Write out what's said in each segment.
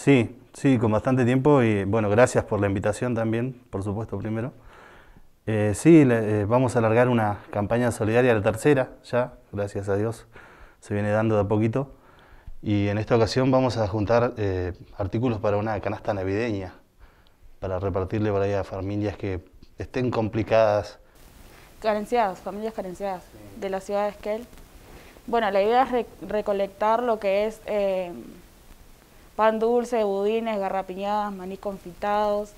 Sí, sí, con bastante tiempo y bueno, gracias por la invitación también, por supuesto, primero. Eh, sí, eh, vamos a alargar una campaña solidaria, la tercera ya, gracias a Dios, se viene dando de a poquito. Y en esta ocasión vamos a juntar eh, artículos para una canasta navideña, para repartirle por ahí a familias que estén complicadas. Carenciadas, familias carenciadas de la ciudad de Esquel. Bueno, la idea es recolectar lo que es pan dulce, budines, garrapiñadas, maní confitados,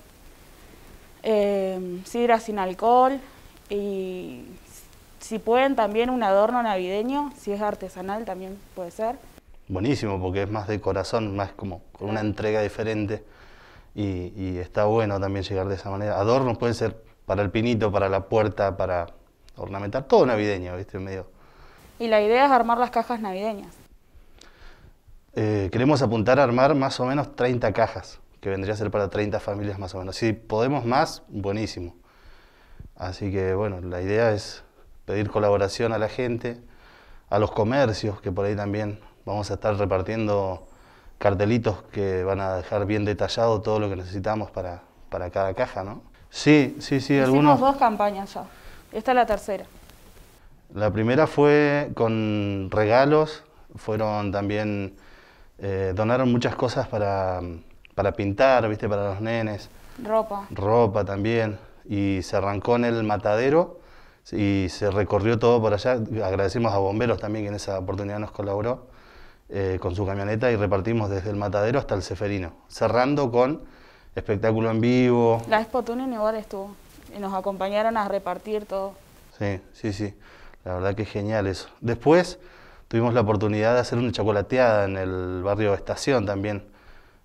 eh, sidra sin alcohol y si pueden también un adorno navideño, si es artesanal también puede ser. Buenísimo, porque es más de corazón, más como con una entrega diferente y, está bueno también llegar de esa manera. Adornos pueden ser para el pinito, para la puerta, para ornamentar todo navideño, ¿viste? Medio. Y la idea es armar las cajas navideñas. Eh, queremos apuntar a armar más o menos 30 cajas, que vendría a ser para 30 familias más o menos. Si podemos más, buenísimo. Así que bueno, la idea es pedir colaboración a la gente, a los comercios, que por ahí también vamos a estar repartiendo cartelitos que van a dejar bien detallado todo lo que necesitamos para, para cada caja, ¿no? Sí, sí, sí, Hicimos dos campañas ya. Esta es la tercera. La primera fue con regalos, fueron también eh, donaron muchas cosas para, pintar, ¿viste? Para los nenes. Ropa. Ropa también. Y se arrancó en el matadero y se recorrió todo por allá. Agradecemos a Bomberos también que en esa oportunidad nos colaboró eh, con su camioneta y repartimos desde el matadero hasta el Seferino, cerrando con espectáculo en vivo. La Expo en igual estuvo y nos acompañaron a repartir todo. Sí, sí, sí. La verdad que genial eso. Después Tuvimos la oportunidad de hacer una chocolateada en el barrio Estación también.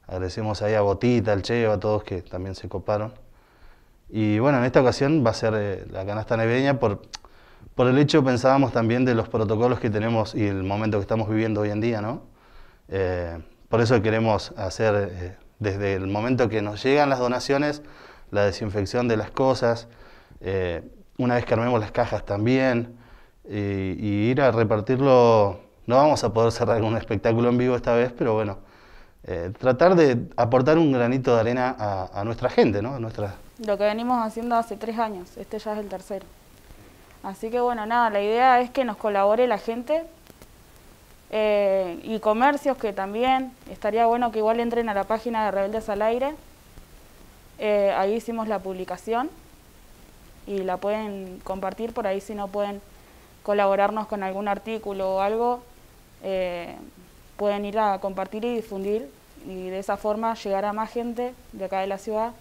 Agradecemos ahí a Botita, al Cheo, a todos que también se coparon. Y bueno, en esta ocasión va a ser eh, la canasta navideña por, el hecho, pensábamos también de los protocolos que tenemos y el momento que estamos viviendo hoy en día, ¿no? Eh, por eso queremos hacer, eh, desde el momento que nos llegan las donaciones, la desinfección de las cosas, una vez que armemos las cajas también, eh, y ir a repartirlo. No vamos a poder cerrar un espectáculo en vivo esta vez, pero bueno, eh, tratar de aportar un granito de arena a, nuestra gente, ¿no? nuestra... Lo que venimos haciendo hace tres años, este ya es el tercero. Así que bueno, nada, la idea es que nos colabore la gente eh, y comercios que también estaría bueno que igual entren a la página de Rebeldes al Aire. ahí hicimos la publicación y la pueden compartir por ahí si no pueden colaborarnos con algún artículo o algo, eh, pueden ir a compartir y difundir y de esa forma llegar a más gente de acá de la ciudad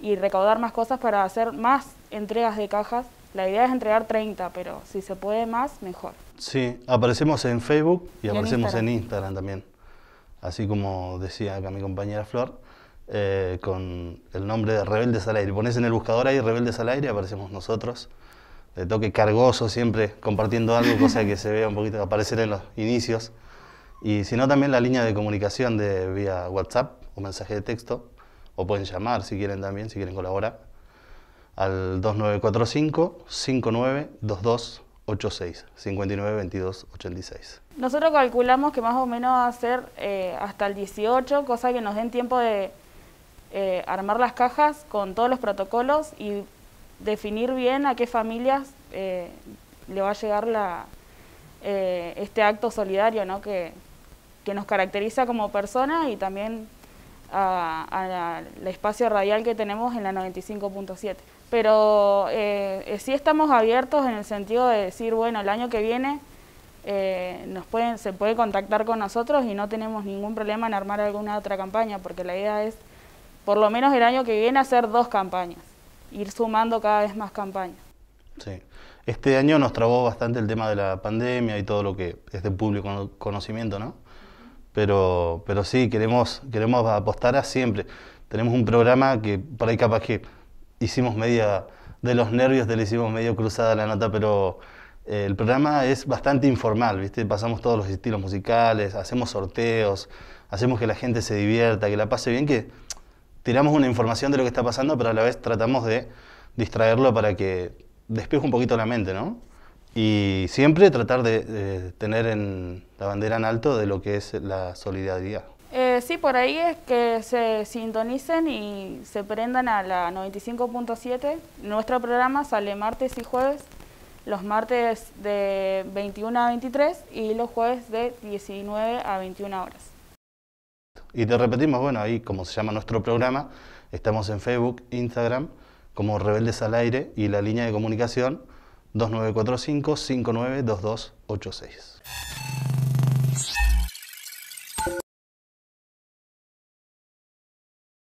y recaudar más cosas para hacer más entregas de cajas. La idea es entregar 30, pero si se puede más, mejor. Sí, aparecemos en Facebook y, aparecemos en Instagram. también. Así como decía acá mi compañera Flor, eh, con el nombre de Rebeldes al Aire. Pones en el buscador ahí Rebeldes al Aire y aparecemos nosotros de toque cargoso, siempre compartiendo algo, cosa que se vea un poquito aparecer en los inicios. Y si no, también la línea de comunicación de vía WhatsApp o mensaje de texto, o pueden llamar si quieren también, si quieren colaborar, al 2945-592286, 592286. Nosotros calculamos que más o menos va a ser eh, hasta el 18, cosa que nos den tiempo de eh, armar las cajas con todos los protocolos y definir bien a qué familias eh, le va a llegar la, eh, este acto solidario que, nos caracteriza como persona y también al espacio radial que tenemos en la 95.7. Pero eh, eh, sí estamos abiertos en el sentido de decir, bueno, el año que viene nos pueden, se puede contactar con nosotros y no tenemos ningún problema en armar alguna otra campaña, porque la idea es, por lo menos el año que viene, hacer dos campañas ir sumando cada vez más campañas. Sí. Este año nos trabó bastante el tema de la pandemia y todo lo que es de público conocimiento, ¿no? Pero, pero sí, queremos, queremos apostar a siempre. Tenemos un programa que por ahí capaz que hicimos media, de los nervios te le hicimos medio cruzada la nota, pero eh, el programa es bastante informal, ¿viste? Pasamos todos los estilos musicales, hacemos sorteos, hacemos que la gente se divierta, que la pase bien, que tiramos una información de lo que está pasando, pero a la vez tratamos de distraerlo para que despeje un poquito la mente, ¿no? Y siempre tratar de, tener en la bandera en alto de lo que es la solidaridad. Eh, sí, por ahí es que se sintonicen y se prendan a la 95.7. Nuestro programa sale martes y jueves, los martes de 21 a 23 y los jueves de 19 a 21 horas. Y te repetimos, bueno, ahí como se llama nuestro programa, estamos en Facebook, Instagram, como Rebeldes al Aire y la línea de comunicación 2945-592286.